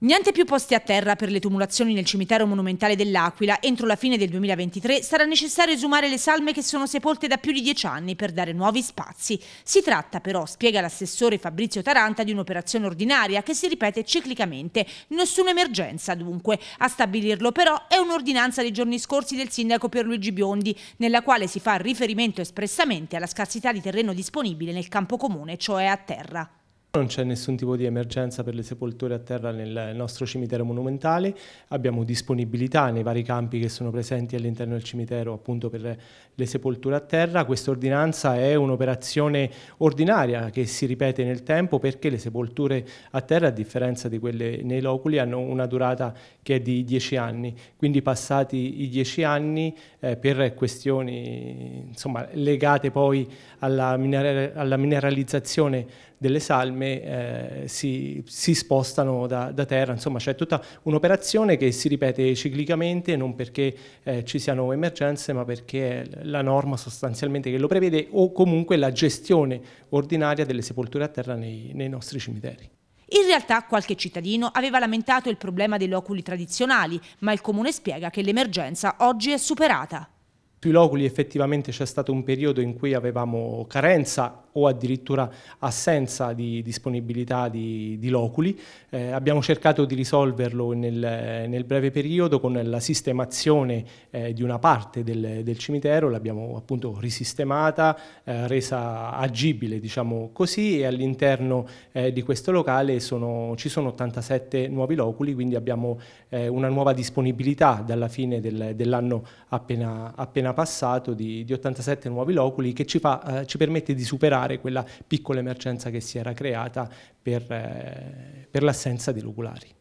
Niente più posti a terra per le tumulazioni nel cimitero monumentale dell'Aquila. Entro la fine del 2023 sarà necessario esumare le salme che sono sepolte da più di dieci anni per dare nuovi spazi. Si tratta però, spiega l'assessore Fabrizio Taranta, di un'operazione ordinaria che si ripete ciclicamente. Nessuna emergenza dunque. A stabilirlo però è un'ordinanza dei giorni scorsi del sindaco Pierluigi Biondi, nella quale si fa riferimento espressamente alla scarsità di terreno disponibile nel campo comune, cioè a terra. Non c'è nessun tipo di emergenza per le sepolture a terra nel nostro cimitero monumentale, abbiamo disponibilità nei vari campi che sono presenti all'interno del cimitero appunto per le sepolture a terra. Questa ordinanza è un'operazione ordinaria che si ripete nel tempo perché le sepolture a terra, a differenza di quelle nei loculi, hanno una durata che è di dieci anni. Quindi passati i dieci anni eh, per questioni insomma, legate poi alla, miner alla mineralizzazione delle salme, fiamme eh, si, si, spostano da, da, terra, insomma c'è tutta un'operazione che si ripete ciclicamente non perché eh, ci siano emergenze ma perché è la norma sostanzialmente che lo prevede o comunque la gestione ordinaria delle sepolture a terra nei, nei nostri cimiteri. In realtà qualche cittadino aveva lamentato il problema dei loculi tradizionali, ma il comune spiega che l'emergenza oggi è superata. Sui loculi effettivamente c'è stato un periodo in cui avevamo carenza o addirittura assenza di disponibilità di, di loculi. Eh, abbiamo cercato di risolverlo nel, nel breve periodo con la sistemazione eh, di una parte del, del cimitero, l'abbiamo appunto risistemata, eh, resa agibile diciamo così e all'interno eh, di questo locale sono, ci sono 87 nuovi loculi, quindi abbiamo eh, una nuova disponibilità dalla fine del, dell'anno appena, appena appena passato di, di 87 nuovi loculi che ci, fa, eh, ci, permette di superare quella piccola emergenza che si era creata per, eh, per l'assenza di loculari.